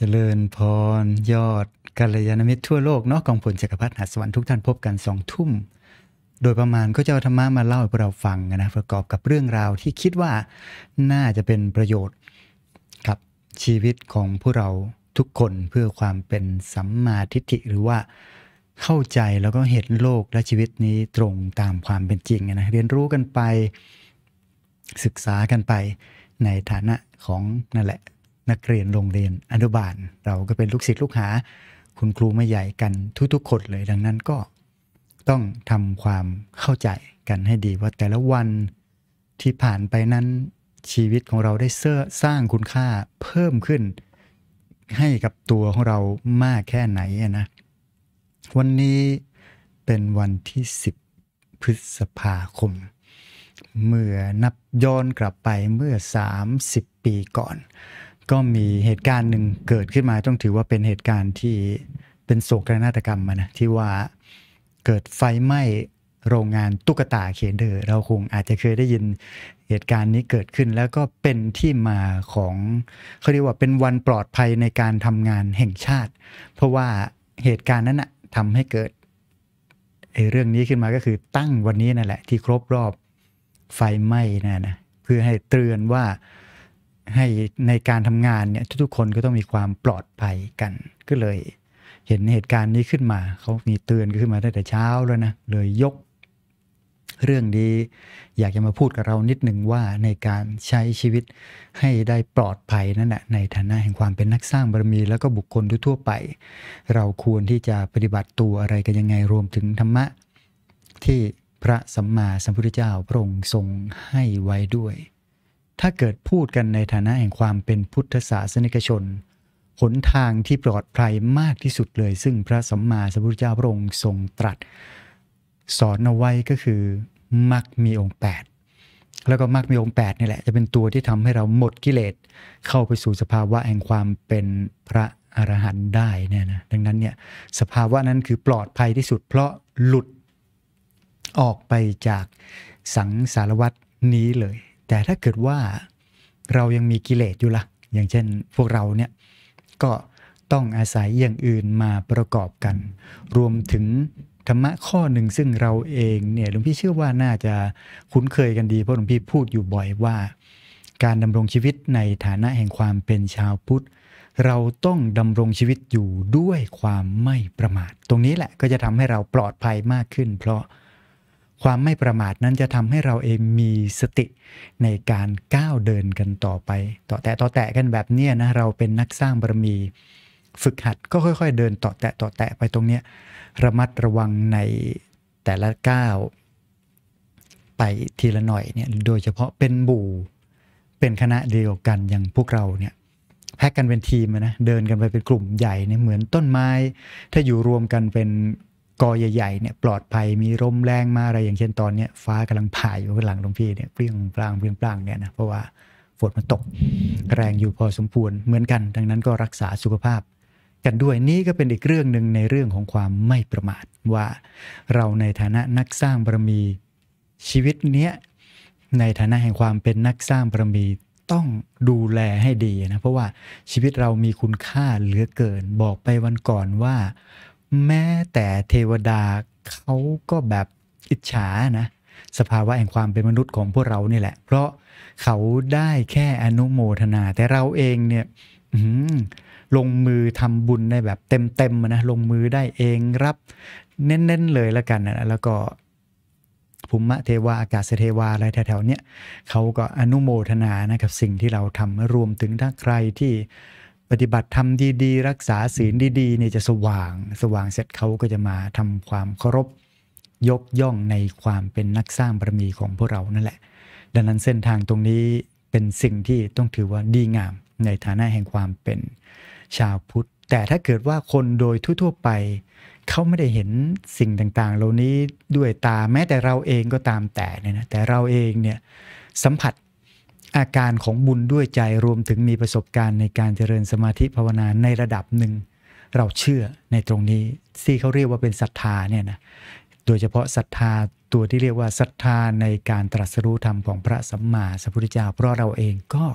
จริญพรยอดกัลยาณมิตรทั่วโลกเนาะกองผลจักรพรรดิหาสวรรค์ทุกท่านพบกันสองทุ่ม โดยประมาณก็จะเอาธรรมะมาเล่าให้พวกเราฟังนะประกอบกับเรื่องราวที่คิดว่าน่าจะเป็นประโยชน์กับชีวิตของพวกเราทุกคนเพื่อความเป็นสัมมาทิฏฐิหรือว่าเข้าใจแล้วก็เห็นโลกและชีวิตนี้ตรงตามความเป็นจริงนะเรียนรู้กันไป ศึกษากันไปในฐานะของนั่นแหละนักเรียนโรงเรียนอนุบาลเราก็เป็นลูกศิษย์ลูกหา คุณครูไม่ใหญ่กันทุกๆคนเลยดังนั้นก็ต้องทำความเข้าใจกันให้ดีว่าแต่ละวันที่ผ่านไปนั้นชีวิตของเราได้สร้างคุณค่าเพิ่มขึ้น ให้กับตัวของเรามากแค่ไหนนะ วันนี้เป็นวันที่10พฤษภาคมเมื่อนับย้อนกลับไปเมื่อ 30 ปีก่อนก็มีเหตุการณ์หนึ่งเกิดขึ้นมาต้องถือว่าเป็นเหตุการณ์ที่เป็นโศกนาฏกรรมมานะที่ว่าเกิดไฟไหม้โรงงานตุ๊กตาเคนเดอร์เราคงอาจจะเคยได้ยินเหตุการณ์นี้เกิดขึ้นแล้วก็เป็นที่มาของ เขาเรียกว่าเป็นวันปลอดภัยในการทำงานแห่งชาติ เพราะว่าเหตุการณ์นั้นนะทำให้เกิด เรื่องนี้ขึ้นมาก็คือตั้งวันนี้นั่นแหละที่ครบรอบไฟไหม้นะนะเพื่อให้เตือนว่าให้ในการทำงานเนี่ยทุกๆคนก็ต้องมีความปลอดภัยกันก็เลย เห็นเหตุการณ์นี้ขึ้นมาเขามีเตือนขึ้นมาตั้งแต่เช้าแล้วนะเลยยกเรื่องดีอยากจะมาพูดกับเรานิดหนึ่งว่าในการใช้ชีวิตให้ได้ปลอดภัยนั่นแหละในฐานะแห่งความเป็นนักสร้างบารมีแล้วก็บุคคลทั่วไป เราควรที่จะปฏิบัติตัวอะไรกันยังไงรวมถึงธรรมะ ที่พระสัมมาสัมพุทธเจ้าพระองค์ทรงให้ไว้ด้วยถ้าเกิดพูดกันในฐานะแห่งความเป็นพุทธศาสนิกชน หนทางที่ปลอดภัยมากที่สุดเลย ซึ่งพระสัมมาสัมพุทธเจ้าพระองค์ทรงตรัสสอนเอาไว้ก็คือมักมีองค์ 8 แล้วก็มักมีองค์8นี่แหละ จะเป็นตัวที่ทำให้เราหมดกิเลสเข้าไปสู่สภาวะแห่งความเป็นพระอรหันต์ได้เนี่ยนะ ดังนั้นเนี่ยสภาวะนั้นคือปลอดภัยที่สุดเพราะหลุดออกไปจากสังสารวัตนี้เลยแต่ถ้าเกิดว่าเรายังมีกิเลสอยู่ละ่ะอย่างเช่นพวกเราเนี่ยก็ต้องอาศัยอย่างอื่นมาประกอบกัน รวมถึงธรรมะข้อหนึ่งซึ่งเราเองเนี่ยหลวงพี่เชื่อว่าน่าจะคุ้นเคยกันดีเพราะหลวงพี่พูดอยู่บ่อยว่า การดำรงชีวิตในฐานะแห่งความเป็นชาวพุทธเราต้องดำรงชีวิตอยู่ด้วยความไม่ประมาท ตรงนี้แหละก็จะทำให้เราปลอดภัยมากขึ้นเพราะความไม่ประมาทนั้นจะทำให้เราเองมีสติในการก้าวเดินกันต่อไปต่อแตะต่อแตะกันแบบนี้นะเราเป็นนักสร้างบารมีฝึกหัดก็ค่อยๆเดินต่อแตะต่อแตะไปตรงเนี้ยระมัดระวังในแต่ละก้าวไปทีละหน่อยเนี่ยโดยเฉพาะเป็นบู่ เป็นคณะเดียวกันอย่างพวกเราเนี่ยแพ็กกันเป็น ทีมนะเดินกันไปเป็นกลุ่มใหญ่เนี่ยเหมือนต้นไม้ ถ้าอยู่รวมกันเป็นกอใหญ่ๆเนี่ยปลอดภัยมีลมแรงมาอะไรอย่างเช่นตอนเนี้ยฟ้ากำลังผ่าอยู่ข้างหลังหลวงพี่เนี่ยเปรี้ยงปลางเปรี้ยงปลางเนี่ยนะ เพราะว่าฝนมันตกแรงอยู่พอสมควรเหมือนกันดังนั้นก็รักษาสุขภาพกันด้วยนี่ก็เป็นอีกเรื่องหนึ่งในเรื่องของความไม่ประมาทว่าเราในฐานะนักสร้างบารมีชีวิตเนี้ย ในฐานะแห่งความเป็นนักสร้างบารมีต้องดูแลให้ดีนะเพราะว่าชีวิตเรามีคุณค่าเหลือเกินบอกไปวันก่อนว่าแม้แต่เทวดาเขาก็แบบอิจฉานะ สภาวะแห่งความเป็นมนุษย์ของพวกเรานี่แหละ เพราะเขาได้แค่อนุโมทนาแต่เราเองเนี่ยลงมือทำบุญในแบบเต็มๆนะลงมือได้เอง รับเน้นๆเลยละกันนะแล้วก็ภูมิเทวา อากาศเทวา อะไรแถวๆเนี้ยเขาก็อนุโมทนานะกับสิ่งที่เราทำรวมถึงถ้าใครที่ปฏิบัติทำดีๆ รักษาศีลดีๆเนี่ยจะสว่าง สว่างเสร็จเขาก็จะมาทำความเคารพยกย่องในความเป็นนักสร้างบารมีของพวกเรานั่นแหละ ดังนั้นเส้นทางตรงนี้เป็นสิ่งที่ต้องถือว่าดีงาม ในฐานะแห่งความเป็นชาวพุทธแต่ถ้าเกิดว่าคนโดยทั่วๆไปเขาไม่ได้เห็นสิ่งต่าง ๆ เหล่านี้ด้วยตาแม้แต่เราเองก็ตามแต่เนี่ยนะแต่เราเองเนี่ยสัมผัสอาการของบุญด้วยใจรวมถึงมีประสบการณ์ในการเจริญสมาธิภาวนาในระดับหนึ่ง เราเชื่อในตรงนี้ ที่เขาเรียกว่าเป็นศรัทธาเนี่ยนะโดยเฉพาะศรัทธาตัวที่เรียกว่าศรัทธาในการตรัสรู้ธรรมของพระสัมมาสัมพุทธเจ้าเพราะเราเองก็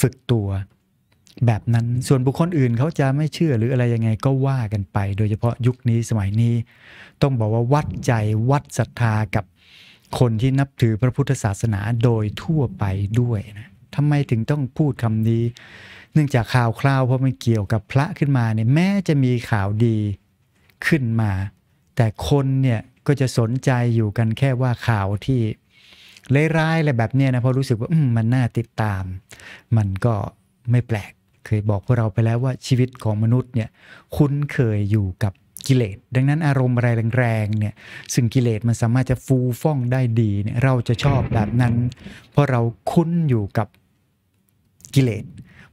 ฝึกตัวแบบนั้นส่วนบุคคลอื่นเขาจะไม่เชื่อหรืออะไรยังไงก็ว่ากันไป โดยเฉพาะยุคนี้สมัยนี้ ต้องบอกว่าวัดใจวัดศรัทธากับคนที่นับถือพระพุทธศาสนาโดยทั่วไปด้วยนะทำไมถึงต้องพูดคำนี้ เนื่องจากข่าวคราวเพราะมันเกี่ยวกับพระขึ้นมาเนี่ยแม้จะมีข่าวดีขึ้นมา แต่คนเนี่ยก็จะสนใจอยู่กันแค่ว่าข่าวที่เลร้ายอะไรแบบเนี้ยนะพอรู้สึกว่ามันน่าติดตามมันก็ไม่แปลก เคยบอกพวกเราไปแล้วว่าชีวิตของมนุษย์เนี่ยคุ้นเคยอยู่กับกิเลส ดังนั้นอารมณ์อะไรแรงๆ เนี่ย ซึ่งกิเลส มันสามารถจะฟูฟ่องได้ดีเนี่ยเราจะชอบแบบนั้น เพราะเรา คุ้นอยู่กับกิเลส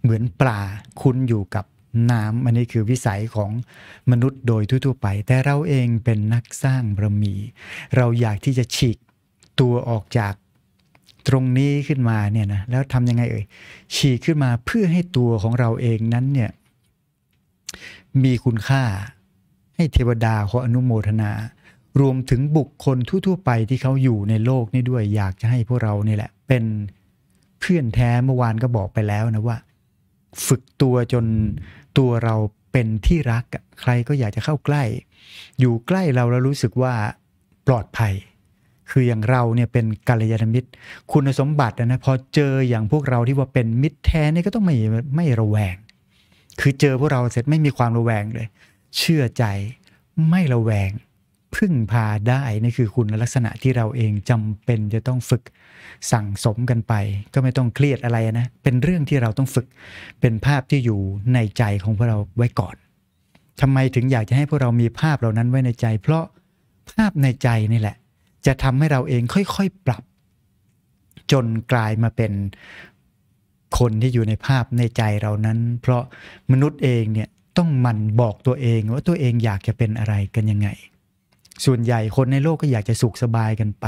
เหมือนปลาคุ้นอยู่กับน้ำอันนี้คือวิสัยของมนุษย์โดยทั่ว ๆ ไป แต่เราเองเป็นนักสร้างบารมี เราอยากที่จะฉีกตัวออกจากตรงนี้ขึ้นมาเนี่ยนะแล้วทำยังไงเอ่ยฉีกขึ้นมาเพื่อให้ตัวของเราเองนั้นเนี่ยมีคุณค่าให้เทวดาเขาอนุโมทนา รวมถึงบุคคลทั่ว ๆ ไปที่เขาอยู่ในโลกนี้ด้วยอยากจะให้พวกเรานี่แหละ เป็นเพื่อนแท้เมื่อวานก็บอกไปแล้วนะว่า ฝึกตัวจนตัวเราเป็นที่รักใครก็อยากจะเข้าใกล้ อยู่ใกล้เราแล้วรู้สึกว่าปลอดภัย คืออย่างเราเนี่ยเป็นกัลยาณมิตร คุณสมบัตินะพอเจออย่างพวกเราที่ว่าเป็นมิตรแท้เนี่ยก็ต้องไม่ไม่ระแวง คือเจอพวกเราเสร็จไม่มีความระแวงเลยเชื่อใจไม่ระแวงพึ่งพาได้ นี่คือคุณลักษณะที่เราเองจำเป็นจะต้องฝึกสั่งสมกันไป ก็ไม่ต้องเครียดอะไรนะเป็นเรื่องที่เราต้องฝึกเป็นภาพที่อยู่ในใจของพวกเราไว้ก่อนทำไมถึงอยากจะให้พวกเรามีภาพเหล่านั้นไว้ในใจ เพราะภาพในใจนี่แหละ จะทำให้เราเองค่อยๆปรับ จนกลายมาเป็นคนที่อยู่ในภาพในใจเรานั้น เพราะมนุษย์เองเนี่ยต้องมันบอกตัวเองว่าตัวเองอยากจะเป็นอะไรกันยังไง ส่วนใหญ่คนในโลกก็อยากจะสุขสบายกันไป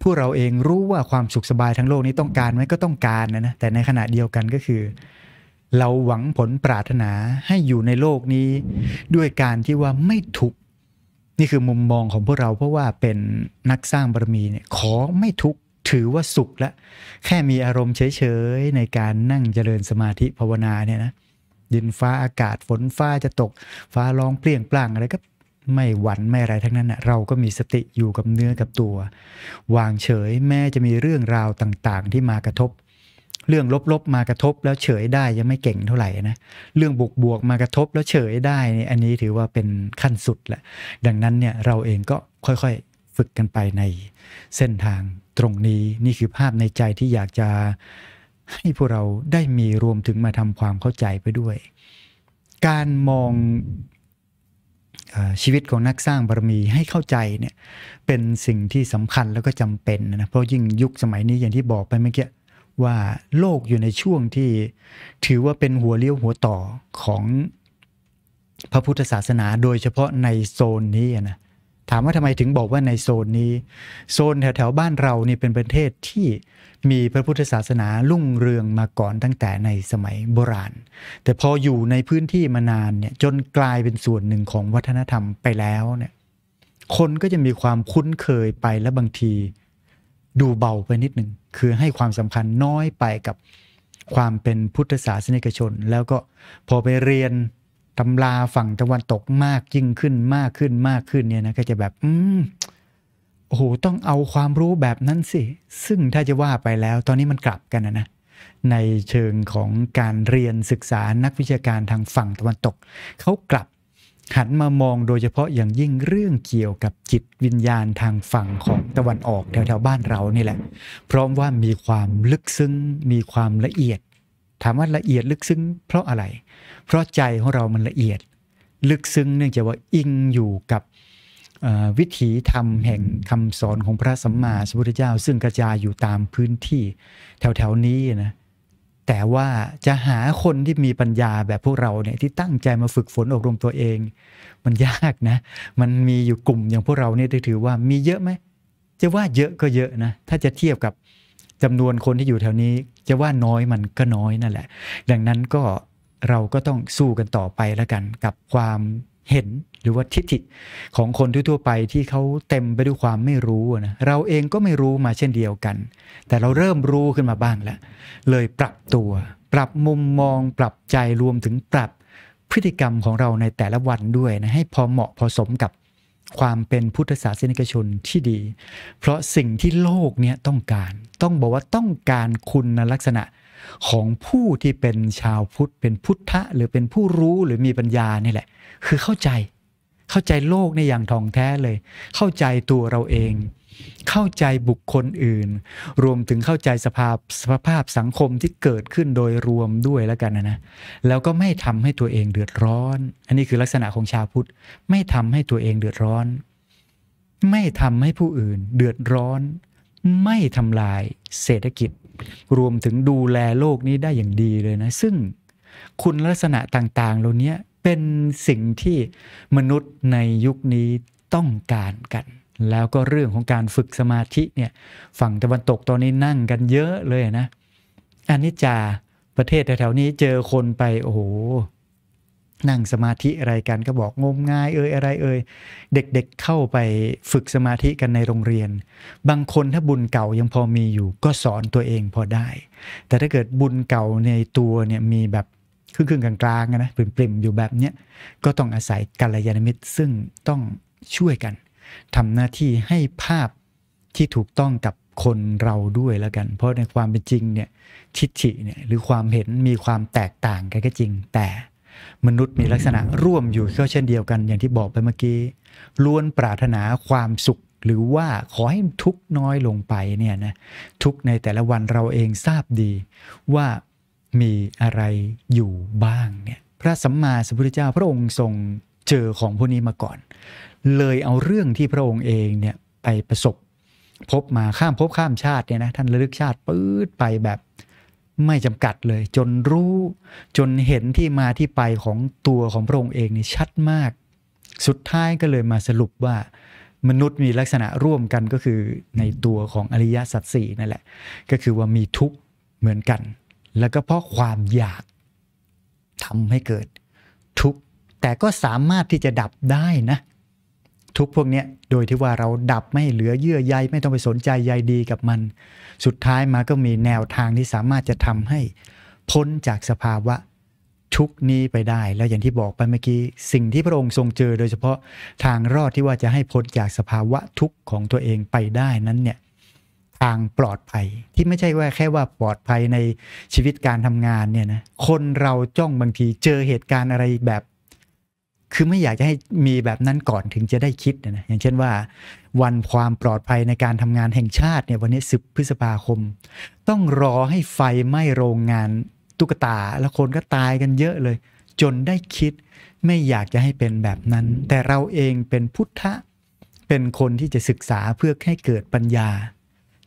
ผู้เราเองรู้ว่าความสุขสบายทั้งโลกนี้ต้องการไหมก็ต้องการนะนะ แต่ในขณะเดียวกันก็คือ เราหวังผลปรารถนาให้อยู่ในโลกนี้ด้วยการที่ว่าไม่ทุกข์นี่คือมุมมองของพวกเราเพราะว่าเป็นนักสร้างบารมีเนี่ยขอไม่ทุกข์ถือว่าสุขละ แค่มีอารมณ์เฉยๆในการนั่งเจริญสมาธิภาวนาเนี่ยนะดินฟ้าอากาศฝนฟ้าจะตก ฟ้าร้องเปลี่ยงปลั่งอะไรก็ไม่หวั่นไม่อะไรทั้งนั้นนะเราก็มีสติอยู่กับเนื้อกับตัว วางเฉยแม้จะมีเรื่องราวต่างๆที่มากระทบ เรื่องลบๆมากระทบ แล้วเฉยได้ยังไม่เก่งเท่าไหร่นะเรื่องบวกๆมากระทบแล้วเฉยได้นี่อันนี้ถือว่าเป็นขั้นสุดแหละดังนั้นเนี่ยเราเองก็ค่อยๆฝึกกันไปในเส้นทางตรงนี้นี่คือภาพในใจที่อยากจะให้พวกเราได้มีรวมถึงมาทำความเข้าใจไปด้วย การมองชีวิตของนักสร้างบารมีให้เข้าใจเนี่ยเป็นสิ่งที่สำคัญแล้วก็จำเป็นนะเพราะยิ่งยุคสมัยนี้อย่างที่บอกไปเมื่อกี้ ว่าโลกอยู่ในช่วงที่ถือว่าเป็นหัวเลี้ยวหัวต่อของพระพุทธศาสนาโดยเฉพาะในโซนนี้นะถามว่าทำไมถึงบอกว่าในโซนนี้ โซนแถว ๆ บ้านเรานี่เป็นประเทศที่มีพระพุทธศาสนาลุ่งเรืองมาก่อนตั้งแต่ในสมัยโบราณ แต่พออยู่ในพื้นที่มานานเนี่ยจนกลายเป็นส่วนหนึ่งของวัฒนธรรมไปแล้วเนี่ยคนก็จะมีความคุ้นเคยไปและบางทีดูเบาไปนิดหนึ่งคือให้ความสำคัญน้อยไปกับความเป็นพุทธศาสนิกชน แล้วก็พอไปเรียนตำราฝั่งตะวันตกมากยิ่งขึ้นมากขึ้นมากขึ้นเนี่ยนะก็จะแบบอืมโอ้โหต้องเอาความรู้แบบนั้นสิ ซึ่งถ้าจะว่าไปแล้ว ตอนนี้มันกลับกันนะนะ ในเชิงของการเรียนศึกษานักวิชาการทางฝั่งตะวันตก เขากลับหันมามองโดยเฉพาะอย่างยิ่งเรื่องเกี่ยวกับจิตวิญญาณทางฝั่งของตะวันออกแถวๆ บ้านเรานี่แหละเพราะว่ามีความลึกซึ้งมีความละเอียดถามว่าละเอียดลึกซึ้งเพราะอะไร เพราะใจของเรา มันละเอียดลึกซึ้งเนื่องจากว่าอิงอยู่กับวิถีธรรมแห่งคำสอนของพระสัมมาสัมพุทธเจ้า ซึ่งกระจายอยู่ตามพื้นที่แถวๆนี้นะ แต่ว่าจะหาคนที่มีปัญญาแบบพวกเราเนี่ยที่ตั้งใจมาฝึกฝนอบรมตัวเองมันยากนะ มันมีอยู่กลุ่มอย่างพวกเราเนี่ยถือว่ามีเยอะไหม จะว่าเยอะก็เยอะนะ ถ้าจะเทียบกับจำนวนคนที่อยู่แถวนี้จะว่าน้อยมันก็น้อยนั่นแหละ ดังนั้นก็เราก็ต้องสู้กันต่อไปแล้วกัน กับความเห็นหรือว่าทิฏฐิของคนทั่วไปที่เขาเต็มไปด้วยความไม่รู้นะ เราเองก็ไม่รู้มาเช่นเดียวกัน แต่เราเริ่มรู้ขึ้นมาบ้างแล้ว เลยปรับตัว ปรับมุมมอง ปรับใจ รวมถึงปรับพฤติกรรมของเราในแต่ละวันด้วยนะ ให้พอเหมาะพอสมกับ ความเป็นพุทธศาสนิกชนที่ดี เพราะสิ่งที่โลกเนี้ยต้องการต้องบอกว่าต้องการคุณลักษณะของผู้ที่เป็นชาวพุทธ เป็นพุทธะหรือเป็นผู้รู้หรือมีปัญญานี่แหละ คือเข้าใจเข้าใจโลกในอย่างท่องแท้เลย เข้าใจตัวเราเอง เข้าใจบุคคลอื่น รวมถึงเข้าใจสภาพสภาพสังคมที่เกิดขึ้นโดยรวมด้วยแล้วกันนะนะแล้วก็ไม่ทำให้ตัวเองเดือดร้อน อันนี้คือลักษณะของชาวพุทธไม่ทำให้ตัวเองเดือดร้อน ไม่ทำให้ผู้อื่นเดือดร้อนไม่ทำลายเศรษฐกิจรวมถึงดูแลโลกนี้ได้อย่างดีเลยนะ ซึ่งคุณลักษณะต่างๆเหล่านี้เป็นสิ่งที่มนุษย์ในยุคนี้ต้องการกัน แล้วก็เรื่องของการฝึกสมาธิเนี่ยฝั่งตะวันตกตอนนี้นั่งกันเยอะเลยนะ อันนี้จาประเทศแถวๆนี้เจอคนไปโอ้โหนั่งสมาธิอะไรกันก็บอกงมงายเอ่ยอะไรเอ่ยเด็กๆเเข้าไปฝึกสมาธิกันในโรงเรียน บางคนถ้าบุญเก่ายังพอมีอยู่ ก็สอนตัวเองพอได้ แต่ถ้าเกิดบุญเก่าในตัวเนี่ย มีแบบครึ่งๆกลางๆนะปริมๆ อยู่แบบเนี้ยก็ต้องอาศัยกัลยาณมิตร ซึ่งต้องช่วยกันทำหน้าที่ให้ภาพที่ถูกต้องกับคนเราด้วยแล้วกัน เพราะในความเป็นจริงเนี่ยทิฏฐิเนี่ยหรือความเห็นมีความแตกต่างกันก็จริงแต่มนุษย์มีลักษณะร่วมอยู่ก็เช่นเดียวกันอย่างที่บอกไปเมื่อกี้ล้วนปรารถนาความสุขหรือว่าขอให้ทุกน้อยลงไปเนี่ยนะทุกในแต่ละวันเราเองทราบดีว่ามีอะไรอยู่บ้างเนี่ยพระสัมมาสัมพุทธเจ้าพระองค์ทรงเจอของพวกนี้มาก่อน เลยเอาเรื่องที่พระองค์เองเนี่ยไปประสบ พบมาข้ามพบข้ามชาติเนี่ยนะ ท่านระลึกชาติปื๊ดไปแบบไม่จำกัดเลย จนรู้จนเห็นที่มาที่ไปของตัวของพระองค์เองนี่ชัดมาก สุดท้ายก็เลยมาสรุปว่ามนุษย์มีลักษณะร่วมกันก็คือในตัวของอริยสัจสี่นั่นแหละ ก็คือว่ามีทุกข์เหมือนกัน แล้วก็เพราะความอยากทำให้เกิด ทุกข์ แต่ก็สามารถที่จะดับได้นะทุกพวกเนี้ยโดยที่ว่าเราดับไม่เหลือเยื่อใยไม่ต้องไปสนใจใยดีกับมัน สุดท้ายมาก็มีแนวทางที่สามารถจะทำให้พ้นจากสภาวะทุกนี้ไปได้ แล้วอย่างที่บอกไปเมื่อกี้ สิ่งที่พระองค์ทรงเจอ โดยเฉพาะทางรอดที่ว่าจะให้พ้นจากสภาวะทุกข์ของตัวเองไปได้นั้นเนี่ยทางปลอดภัย ที่ไม่ใช่ว่าแค่ว่าปลอดภัยในชีวิตการทำงานเนี่ยนะคนเราจ้องบางทีเจอเหตุการณ์อะไรแบบคือไม่อยากจะให้มีแบบนั้นก่อนถึงจะได้คิดนะอย่างเช่นว่าวันความปลอดภัยในการทำงานแห่งชาติเนี่ย วันนี้สิบพฤษภาคม ต้องรอให้ไฟไหม้โรงงานตุ๊กตาแล้วคนก็ตายกันเยอะเลย จนได้คิดไม่อยากจะให้เป็นแบบนั้น แต่เราเองเป็นพุทธะ เป็นคนที่จะศึกษาเพื่อให้เกิดปัญญา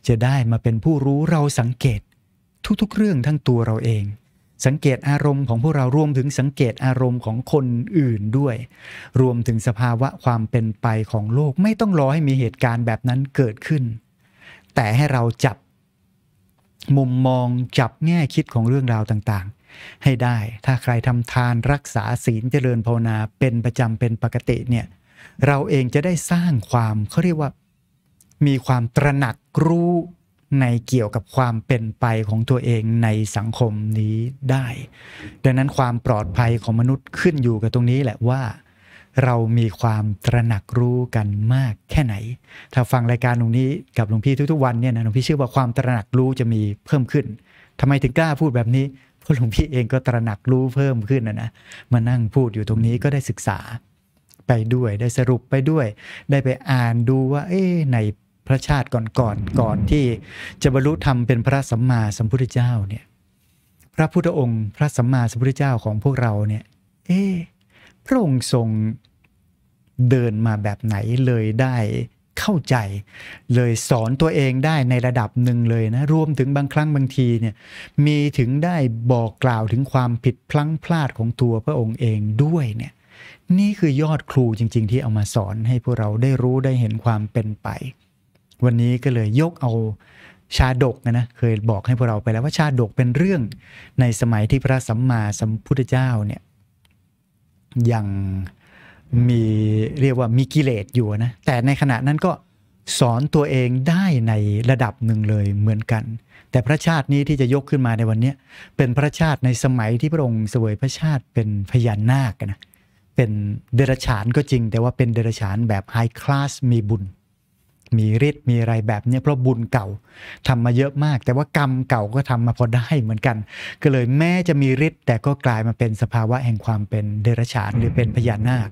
จะได้มาเป็นผู้รู้เราสังเกตทุกๆเรื่องทั้งตัวเราเองสังเกตอารมณ์ของพวกเรารวมถึงสังเกตอารมณ์ของคนอื่นด้วย รวมถึงสภาวะความเป็นไปของโลกไม่ต้องรอให้มีเหตุการณ์แบบนั้นเกิดขึ้น แต่ให้เราจับ มุมมองจับแง่คิดของเรื่องราวต่างๆ ให้ได้ถ้าใครทำทานรักษาศีลเจริญภาวนาเป็นประจำเป็นปกติเนี่ยเราเองจะได้สร้างความเขาเรียกว่า มีความตระหนักรู้ในเกี่ยวกับความเป็นไปของตัวเองในสังคมนี้ได้ ดังนั้นความปลอดภัยของมนุษย์ขึ้นอยู่กับตรงนี้แหละว่าเรามีความตระหนักรู้กันมากแค่ไหน ถ้าฟังรายการตรงนี้กับหลวงพี่ทุก ๆ วันเนี่ยนะหลวงพี่เชื่อว่าความตระหนักรู้จะมีเพิ่มขึ้น ทำไมถึงกล้าพูดแบบนี้ เพราะหลวงพี่เองก็ตระหนักรู้เพิ่มขึ้นนะนะมานั่งพูดอยู่ตรงนี้ก็ได้ศึกษาไปด้วยได้สรุปไปด้วย ได้ไปอ่านดูว่าเอ๊ในพระชาติก่อนก่อนก่อนที่จะบรรลุธรรมเป็นพระสัมมาสัมพุทธเจ้าเนี่ย พระพุทธองค์ พระสัมมาสัมพุทธเจ้าของพวกเราเนี่ย เอ๊พระองค์ทรงเดินมาแบบไหนเลยได้เข้าใจ เลยสอนตัวเองได้ในระดับหนึ่งเลยนะ รวมถึงบางครั้งบางทีเนี่ยมีถึงได้บอกกล่าวถึงความผิดพลั้งพลาดของตัวพระองค์เองด้วยเนี่ย นี่คือยอดครูจริงๆ ที่เอามาสอนให้พวกเราได้รู้ได้เห็นความเป็นไปวันนี้ก็เลยยกเอาชาดกนะนะ เคยบอกให้พวกเราไปแล้วว่าชาดกเป็นเรื่องในสมัยที่พระสัมมาสัมพุทธเจ้าเนี่ยยังมีเรียกว่ามีกิเลสอยู่นะแต่ในขณะนั้นก็สอนตัวเองได้ในระดับหนึ่งเลยเหมือนกัน แต่พระชาตินี้ที่จะยกขึ้นมาในวันนี้ เป็นพระชาติในสมัยที่พระองค์เสวยพระชาติเป็นพญานาคนะเป็นเดรัจฉานก็จริง แต่ว่าเป็นเดรัจฉานแบบไฮคลาสมีบุญมีฤทธิ์มีอะไรแบบนี้เพราะบุญเก่าทำมาเยอะมาก แต่ว่ากรรมเก่าก็ทำมาพอได้เหมือนกัน ก็เลยแม้จะมีฤทธิ์แต่ก็กลายมาเป็นสภาวะแห่งความเป็นเดรัจฉานหรือเป็นพญานาค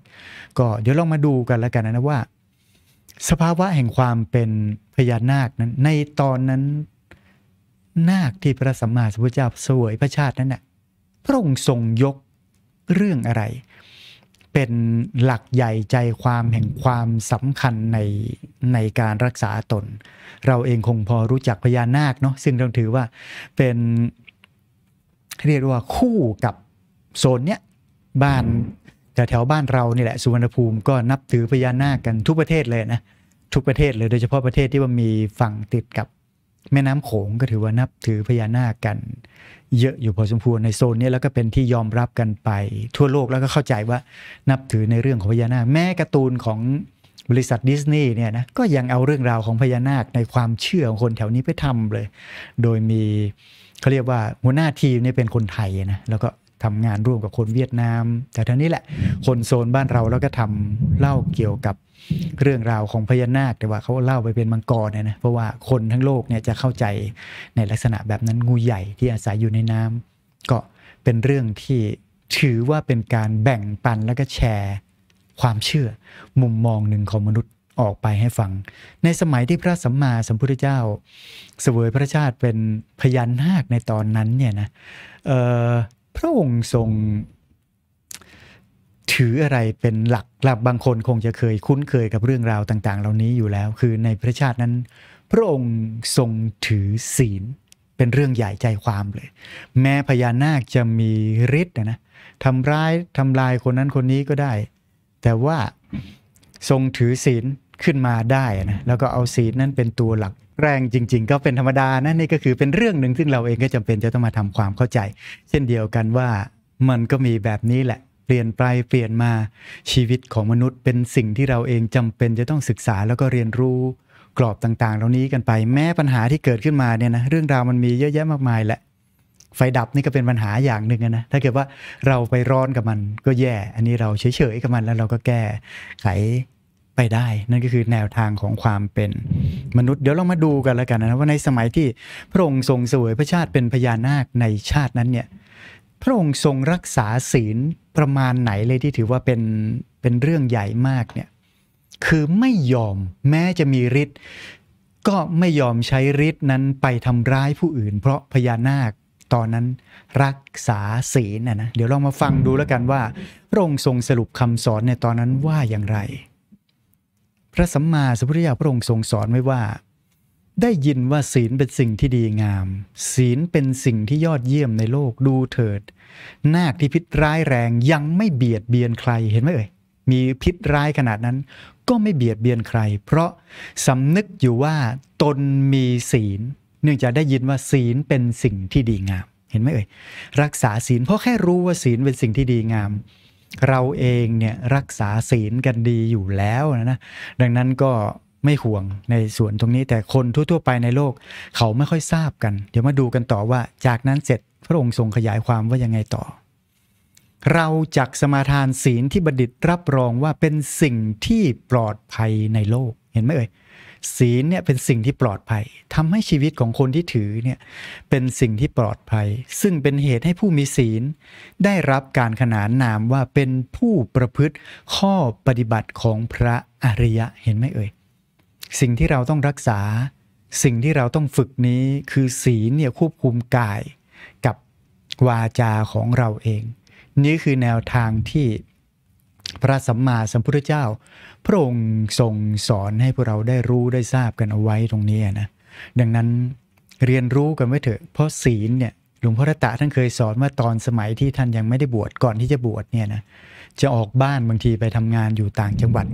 ก็เดี๋ยวลองมาดูกันแล้วกันนะว่า สภาวะแห่งความเป็นพญานาคนั้น ในตอนนั้นนาคที่พระสัมมาสัมพุทธเจ้าสวยพระชาตินั้นนะ่ะพระองค์ทรงยกเรื่องอะไรเป็นหลักใหญ่ใจความแห่งความสำคัญในในการรักษาตน เราเองคงพอรู้จักพญานาคเนาะซึ่งเราถือว่าเป็นเรียกว่าคู่กับโซนเนี้ยบ้านแถวแถวบ้านเรานี่แหละสุวรรณภูมิก็นับถือพญานาคกันทุกประเทศเลยนะ ทุกประเทศเลยโดยเฉพาะประเทศที่มันมีฝั่งติดกับแม่น้ำโขงก็ถือว่านับถือพญานาคกัน เยอะอยู่พอสมควรในโซนนี้แล้วก็เป็นที่ยอมรับกันไป ทั่วโลกแล้วก็เข้าใจว่านับถือในเรื่องของพญานาค แม้การ์ตูนของบริษัทดิสนีย์เนี่ยนะก็ยังเอาเรื่องราวของพญานาคในความเชื่อของคนแถวนี้ไปทำเลย โดยมีเขาเรียกว่าหัวหน้าทีมเนี่ยเป็นคนไทยนะแล้วก็ทำงานร่วมกับคนเวียดนาม แต่ทั้งนี้แหละ คนโซนบ้านเราแล้วก็ทำเล่าเกี่ยวกับเรื่องราวของพญานาคแต่ว่าเขาเล่าไปเป็นมังกรเนี่ยนะเพราะว่าคนทั้งโลก เนี่ยจะเข้าใจในลักษณะแบบนั้นงูใหญ่ที่อาศัยอยู่ในน้ำก็เป็นเรื่องที่ถือว่าเป็นการแบ่งปันแล้วก็แชร์ความเชื่อ มุมมองหนึ่งของมนุษย์ออกไปให้ฟัง ในสมัยที่พระสัมมาสัมพุทธเจ้าเสวยพระชาติเป็นพญานาคในตอนนั้นเนี่ยนะพระองค์ทรงถืออะไรเป็นหลักหลักบางคนคงจะเคยคุ้นเคยกับเรื่องราวต่าง ๆ เหล่านี้อยู่แล้ว คือในพระชาตินั้น พระองค์ทรงถือศีลเป็นเรื่องใหญ่ใจความเลย แม้พญานาคจะมีฤทธิ์นะทำร้ายทำลายคนนั้นคนนี้ก็ได้ แต่ว่าทรงถือศีลขึ้นมาได้นะ แล้วก็เอาศีลนั้นเป็นตัวหลักแรงจริงๆ ก็เป็นธรรมดานะ นี่ก็คือเป็นเรื่องหนึ่งซึ่งเราเองก็จำเป็นจะต้องมาทำความเข้าใจ เช่นเดียวกันว่ามันก็มีแบบนี้แหละเปลี่ยนไปเปลี่ยนมาชีวิตของมนุษย์เป็นสิ่งที่เราเองจำเป็นจะต้องศึกษาแล้วก็เรียนรู้กรอบต่าง ๆ เหล่านี้กันไปแม้ปัญหาที่เกิดขึ้นมาเนี่ยนะเรื่องราวมันมีเยอะแยะมากมายแหละไฟดับนี่ก็เป็นปัญหาอย่างหนึ่งนะถ้าเกิดว่าเราไปร้อนกับมันก็แย่อันนี้เราเฉยๆกับมันแล้วเราก็แก้ไขไปได้ นั่นก็คือแนวทางของความเป็นมนุษย์ เดี๋ยวเรามาดูกันแล้วกันนะ ว่าในสมัยที่พระองค์ทรงเสวยพระชาติเป็นพญานาคในชาตินั้นเนี่ยพระองค์ทรงรักษาศีลประมาณไหนเลยที่ถือว่าเป็นเป็นเรื่องใหญ่มากเนี่ยคือไม่ยอมแม้จะมีฤทธิ์ก็ไม่ยอมใช้ฤทธิ์นั้นไปทำร้ายผู้อื่นเพราะพญานาคตอนนั้นรักษาศีลนะนะเดี๋ยวลองมาฟังดูแล้วกันว่า พระองค์ทรงสรุปคำสอนในตอนนั้นว่าอย่างไร พระสัมมาสัมพุทธเจ้าพระองค์ทรงสอนไว้ว่าได้ยินว่าศีลเป็นสิ่งที่ดีงาม ศีลเป็นสิ่งที่ยอดเยี่ยมในโลกดูเถิด นาคที่พิษร้ายแรงยังไม่เบียดเบียนใครเห็นไหมเอ่ยมีพิษร้ายขนาดนั้นก็ไม่เบียดเบียนใคร เพราะสำนึกอยู่ว่าตนมีศีลเนื่องจากได้ยินว่าศีลเป็นสิ่งที่ดีงาม เห็นไหมเอ่ยรักษาศีลเพราะแค่รู้ว่าศีลเป็นสิ่งที่ดีงาม เราเองเนี่ยรักษาศีลกันดีอยู่แล้วนะนะดังนั้นก็ไม่ห่วงในส่วนตรงนี้แต่คนทั่ว ๆ ไปในโลก เขาไม่ค่อยทราบกันเดี๋ยวมาดูกันต่อว่าจากนั้นเสร็จพระองค์ทรงขยายความว่ายังไงต่อ เราจักสมาทานศีลที่บัณฑิตรับรองว่าเป็นสิ่งที่ปลอดภัยในโลก เห็นไหมเอ่ยศีลเนี่ย เป็นสิ่งที่ปลอดภัย ทำให้ชีวิตของคนที่ถือเนี่ยเป็นสิ่งที่ปลอดภัย ซึ่งเป็นเหตุให้ผู้มีศีลได้รับการขนานนามว่าเป็นผู้ประพฤติข้อปฏิบัติของพระอริยะเห็นไหมเอ่ยสิ่งที่เราต้องรักษาสิ่งที่เราต้องฝึกนี้คือศีลเนี่ยควบคุมกายกับวาจาของเราเองนี่คือแนวทางที่พระสัมมาสัมพุทธเจ้า พระองค์ทรงสอนให้พวกเราได้รู้ได้ทราบกันเอาไว้ตรงนี้นะดังนั้นเรียนรู้กันไว้เถอะเพราะศีลเนี่ยหลวงพ่อรัตะท่านเคยสอนว่าตอนสมัยที่ท่านยังไม่ได้บวชก่อนที่จะบวชเนี่ยนะจะออกบ้านบางทีไปทำงานอยู่ต่างจังหวัด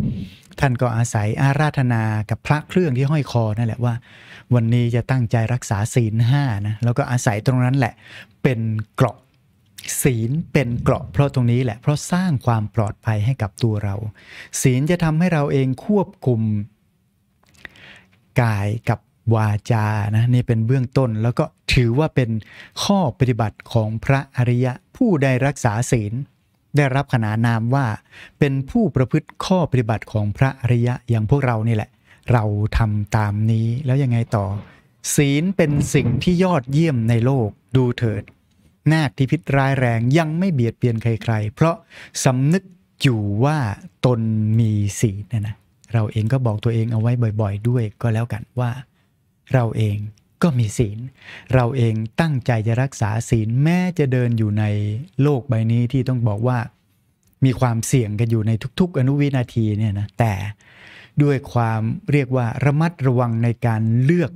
ท่านก็อาศัยอาราธนากับพระเครื่องที่ห้อยคอนั่นแหละว่า วันนี้จะตั้งใจรักษาศีลห้านะ แล้วก็อาศัยตรงนั้นแหละเป็นเกราะศีลเป็นเกราะเพราะตรงนี้แหละเพราะสร้างความปลอดภัยให้กับตัวเรา ศีลจะทำให้เราเองควบคุม กายกับวาจานะนี่เป็นเบื้องต้น แล้วก็ถือว่าเป็นข้อปฏิบัติของพระอริยะผู้ได้รักษาศีลได้รับขนานนามว่าเป็นผู้ประพฤติข้อปฏิบัติของพระอริยะอย่างพวกเรานี่แหละ เราทำตามนี้แล้วยังไงต่อ ศีลเป็นสิ่งที่ยอดเยี่ยมในโลกดูเถิดนาคที่พิษร้ายแรงยังไม่เบียดเบียนใครๆ เพราะสำนึกอยู่ว่าตนมีศีลนะนะ เราเองก็บอกตัวเองเอาไว้บ่อยๆด้วย ก็แล้วกันว่าเราเองก็มีศีล เราเองตั้งใจจะรักษาศีลแม้จะเดินอยู่ในโลกใบนี้ที่ต้องบอกว่ามีความเสี่ยงกันอยู่ในทุก ๆ อนุวินาทีเนี่ยนะแต่ด้วยความเรียกว่าระมัดระวังในการเลือก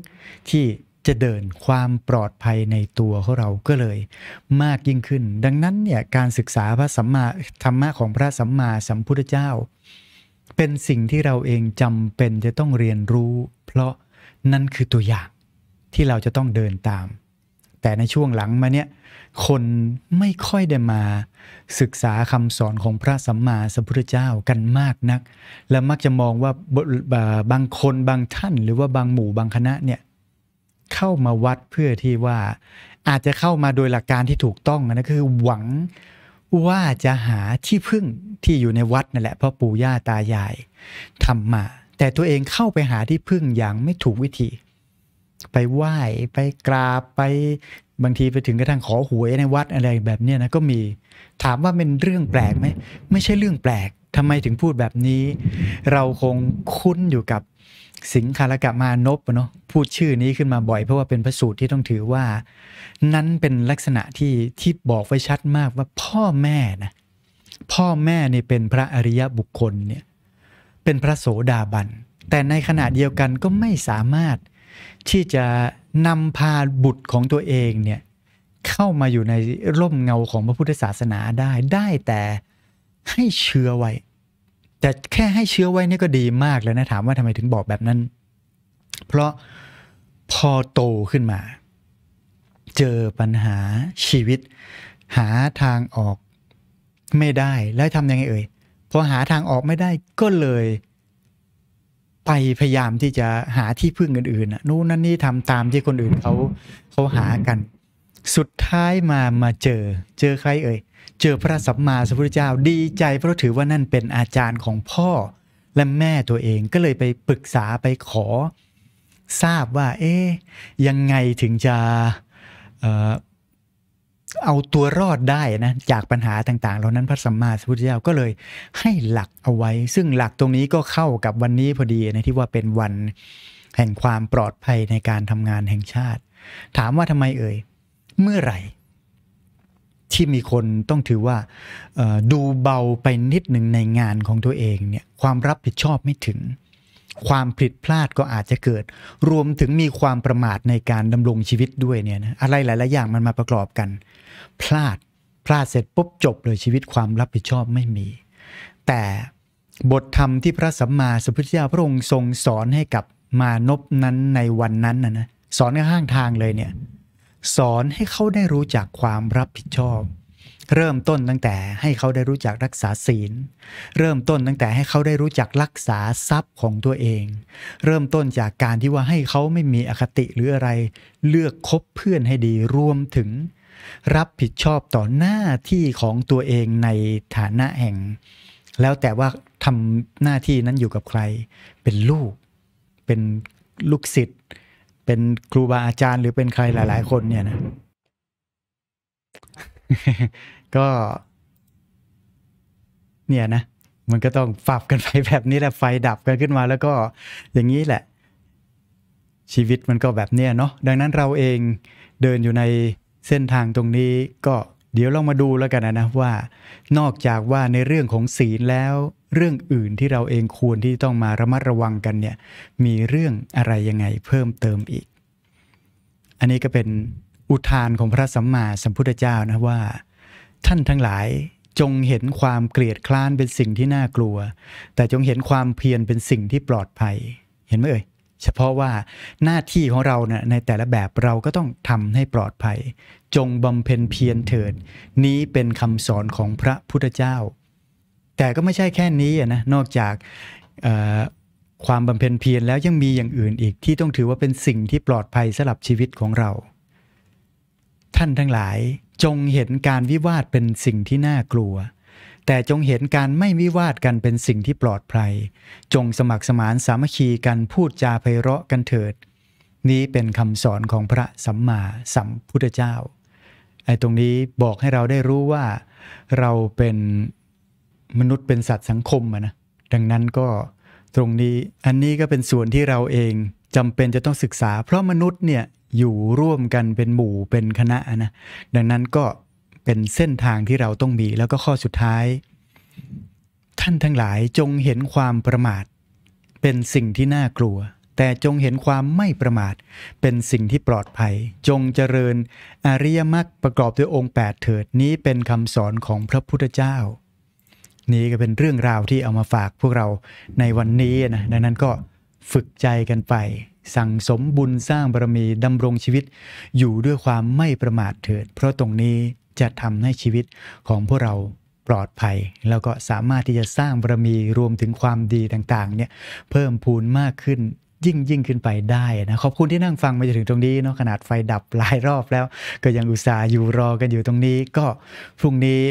ที่จะเดินความปลอดภัยในตัวของเราก็เลยมากยิ่งขึ้น ดังนั้นเนี่ยการศึกษาพระสัมมาธรรมะของพระสัมมาสัมพุทธเจ้า เป็นสิ่งที่เราเองจำเป็นจะต้องเรียนรู้ เพราะนั่นคือตัวอย่างที่เราจะต้องเดินตาม แต่ในช่วงหลังมาเนี่ยคนไม่ค่อยได้มาศึกษาคำสอนของพระสัมมาสัมพุทธเจ้ากันมากนัก และมักจะมองว่าบบางคน บางท่าน หรือว่าบางหมู่บางคณะเนี่ยเข้ามาวัดเพื่อที่ว่าอาจจะเข้ามาโดยหลักการที่ถูกต้องนะคือหวังว่าจะหาที่พึ่งที่อยู่ในวัดนั่นแหละเพราะปู่ย่าตายายทำมา แต่ตัวเองเข้าไปหาที่พึ่งอย่างไม่ถูกวิธีไปไหว้ไปกราบไป บางทีไปถึงกระทั่งขอหวยในวัดอะไรแบบนี้นะก็มีถามว่าเป็นเรื่องแปลกไหมไม่ใช่เรื่องแปลกทำไมถึงพูดแบบนี้ เราคงคุ้นอยู่กับสิงคารกะมานพเนาะพูดชื่อนี้ขึ้นมาบ่อยเพราะว่าเป็นพระสูตรที่ต้องถือว่า นั้นเป็นลักษณะที่ที่บอกไว้ชัดมากว่าพ่อแม่นะพ่อแม่เนี่เป็นพระอริยบุคคลเนี่ยเป็นพระโสดาบัน แต่ในขณะเดียวกันก็ไม่สามารถที่จะนำพาบุตรของตัวเองเนี่ย เข้ามาอยู่ในร่มเงาของพระพุทธศาสนาได้ได้แต่ให้เชื้อไว้ แต่แค่ให้เชื้อไว้นี่ก็ดีมากแล้วนะ ถามว่าทำไมถึงบอกแบบนั้น เพราะพอโตขึ้นมา เจอปัญหาชีวิต หาทางออกไม่ได้แล้วทำยังไงเอ่ยพอหาทางออกไม่ได้ก็เลยไปพยายามที่จะหาที่พึ่งอื่นๆนู่น นั่นนี่ทำตามที่คนอื่นเขาเขาหากัน สุดท้ายมามาเจอ เจอใครเอ่ย เจอพระสัมมาสัมพุทธเจ้าดีใจเพราะถือว่านั่นเป็นอาจารย์ของพ่อและแม่ตัวเองก็เลยไปปรึกษาไปขอ ทราบว่า เอ๊ยยังไงถึงจะเอาตัวรอดได้นะจากปัญหาต่าง ๆ เหล่านั้นพระสัมมาสัมพุทธเจ้าก็เลยให้หลักเอาไว้ ซึ่งหลักตรงนี้ก็เข้ากับวันนี้พอดีนะที่ว่าเป็นวันแห่งความปลอดภัยในการทำงานแห่งชาติ ถามว่าทำไมเอ่ย เมื่อไหร่ ที่มีคนต้องถือว่าดูเบาไปนิดหนึ่งในงานของตัวเองเนี่ยความรับผิดชอบไม่ถึงความผิดพลาดก็อาจจะเกิด รวมถึงมีความประมาทในการดำรงชีวิตด้วยเนี่ยนะอะไรหลาย ๆ อย่างมันมาประกอบกัน พลาดพลาดเสร็จปุ๊บจบเลยชีวิตความรับผิดชอบไม่มี แต่บทธรรมที่พระสัมมาสัมพุทธเจ้าพระองค์ทรงสอนให้กับมานพนั้นในวันนั้นนะนะสอนข้างทางเลยเนี่ยสอนให้เขาได้รู้จักความรับผิดชอบเริ่มต้นตั้งแต่ให้เขาได้รู้จักรักษาศีล เริ่มต้นตั้งแต่ให้เขาได้รู้จักรักษาทรัพย์ของตัวเอง เริ่มต้นจากการที่ว่าให้เขาไม่มีอคติหรืออะไรเลือกคบเพื่อนให้ดีรวมถึง รับผิดชอบต่อหน้าที่ของตัวเองในฐานะแห่ง แล้วแต่ว่าทำหน้าที่นั้นอยู่กับใคร เป็นลูก เป็นลูกศิษย์เป็นครูบาอาจารย์ หรือเป็นใครหลายๆ คนเนี่ยนะก็ เนี่ยนะมันก็ต้องปรับกันไปแบบนี้แหละไฟดับกันขึ้นมาแล้วก็อย่างนี้แหละ ชีวิตมันก็แบบเนี้ยเนาะดังนั้นเราเองเดินอยู่ในเส้นทางตรงนี้ ก็เดี๋ยวลองมาดูแล้วกันนะ ว่า นอกจากว่าในเรื่องของศีลแล้วเรื่องอื่นที่เราเองควรที่ต้องมาระมัดระวังกันเนี่ยมีเรื่องอะไรยังไงเพิ่มเติมอีก อันนี้ก็เป็นอุทานของพระสัมมาสัมพุทธเจ้านะว่า ท่านทั้งหลายจงเห็นความเกลียดคล้านเป็นสิ่งที่น่ากลัว แต่จงเห็นความเพียรเป็นสิ่งที่ปลอดภัยเห็นไหมเอ่ยเฉพาะว่าหน้าที่ของเรานะในแต่ละแบบเราก็ต้องทำให้ปลอดภัย จงบำเพ็ญเพียรเถิดนี้เป็นคำสอนของพระพุทธเจ้า แต่ก็ไม่ใช่แค่นี้นะนอกจากความบำเพ็ญเพียรแล้วยังมีอย่างอื่นอีก ที่ต้องถือว่าเป็นสิ่งที่ปลอดภัยสำหรับชีวิตของเราท่านทั้งหลายจงเห็นการวิวาทเป็นสิ่งที่น่ากลัว แต่จงเห็นการไม่วิวาทกันเป็นสิ่งที่ปลอดภัย จงสมัครสมานสามัคคี กันพูดจาไพเราะกันเถิด นี้เป็นคำสอนของพระสัมมาสัมพุทธเจ้าไอ้ตรงนี้บอกให้เราได้รู้ว่าเราเป็นมนุษย์เป็นสัตว์สังคมนะดังนั้นก็ตรงนี้อันนี้ก็เป็นส่วนที่เราเองจำเป็นจะต้องศึกษาเพราะมนุษย์เนี่ยอยู่ร่วมกันเป็นหมู่เป็นคณะนะดังนั้นก็เป็นเส้นทางที่เราต้องมีแล้วก็ข้อสุดท้าย ท่านทั้งหลายจงเห็นความประมาท เป็นสิ่งที่น่ากลัว แต่จงเห็นความไม่ประมาท เป็นสิ่งที่ปลอดภัย จงเจริญอริยมรรคประกอบด้วยองค์ 8 เถิดนี้เป็นคำสอนของพระพุทธเจ้า นี่ก็เป็นเรื่องราวที่เอามาฝากพวกเราในวันนี้นะดังนั้นก็ฝึกใจกันไปสั่งสมบุญสร้างบารมี ดำรงชีวิตอยู่ด้วยความไม่ประมาทเถิด เพราะตรงนี้จะทำให้ชีวิตของพวกเราปลอดภัย แล้วก็สามารถที่จะสร้างบารมีรวมถึงความดีต่าง ๆ เนี่ยเพิ่มพูนมากขึ้นยิ่งยิ่งขึ้นไปได้นะขอบคุณที่นั่งฟังมาจนถึงตรงนี้เนาะขนาดไฟดับหลายรอบแล้ว ก็ยังอุตส่าห์อยู่รอกันอยู่ตรงนี้ ก็พรุ่งนี้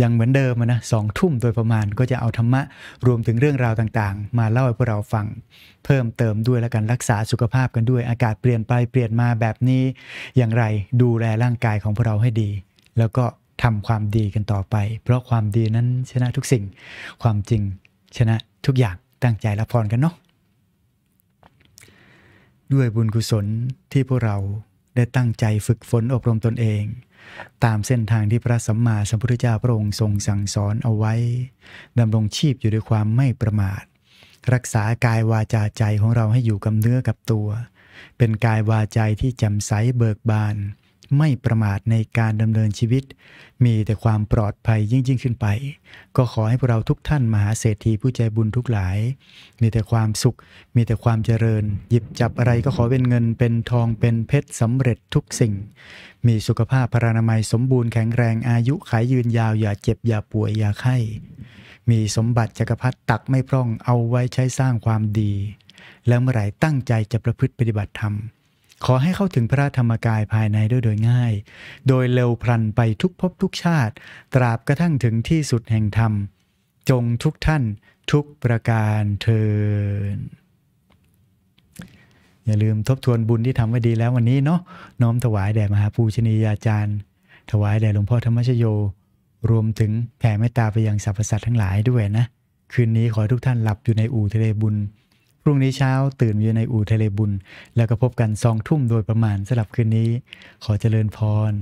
ยังเหมือนเดิมนะสองทุ่มโดยประมาณก็จะเอาธรรมะ รวมถึงเรื่องราวต่างๆ มาเล่าให้พวกเราฟังเพิ่มเติมด้วยและกันรักษาสุขภาพกันด้วยอากาศเปลี่ยนไปเปลี่ยนมาแบบนี้ อย่างไรดูแลร่างกายของพวกเราให้ดี แล้วก็ทำความดีกันต่อไป เพราะความดีนั้นชนะทุกสิ่งความจริงชนะทุกอย่างตั้งใจละพรกันเนาะด้วยบุญกุศลที่พวกเราได้ตั้งใจฝึกฝนอบรมตนเองตามเส้นทางที่พระสัมมาสัมพุทธเจ้าพระองค์ทรงสั่งสอนเอาไว้ดำรงชีพอยู่ด้วยความไม่ประมาท รักษากายวาจาใจของเราให้อยู่กับเนื้อกับตัว เป็นกายวาจาที่จำใสเบิกบานไม่ประมาทในการดำเนินชีวิต มีแต่ความปลอดภัยยิ่งยิ่งขึ้นไป ก็ขอให้พวกเราทุกท่านมหาเศรษฐีผู้ใจบุญทุกหลาย มีแต่ความสุข มีแต่ความเจริญ หยิบจับอะไรก็ขอเป็นเงิน เป็นทองเป็นเพชรสำเร็จทุกสิ่ง มีสุขภาพพรานามัย สมบูรณ์แข็งแรงอายุขายยืนยาวอย่าเจ็บอย่าป่วยอย่าไข้มีสมบัติจักรพรรดิตักไม่พร่องเอาไว้ใช้สร้างความดี แล้วเมื่อไหร่ตั้งใจจะประพฤติปฏิบัติธรรมขอให้เข้าถึงพระธรรมกายภายในด้วยโดยง่าย โดยเร็วพลันไปทุกภพทุกชาติ ตราบกระทั่งถึงที่สุดแห่งธรรม จงทุกท่าน ทุกประการเทิน อย่าลืมทบทวนบุญที่ทำไว้ดีแล้ววันนี้เนาะน้อมถวายแด่มหาปูชนียาจารย์ ถวายแด่หลวงพ่อธรรมชโย รวมถึงแผ่เมตตาไปยังสรรพสัตว์ทั้งหลายด้วยนะคืนนี้ขอทุกท่านหลับอยู่ในอู่ทะเลบุญพรุ่งนี้เช้าตื่นอยู่ในอู่ทะเลบุญแล้วก็พบกันสองทุ่มโดยประมาณสำหรับคืนนี้ ขอเจริญพร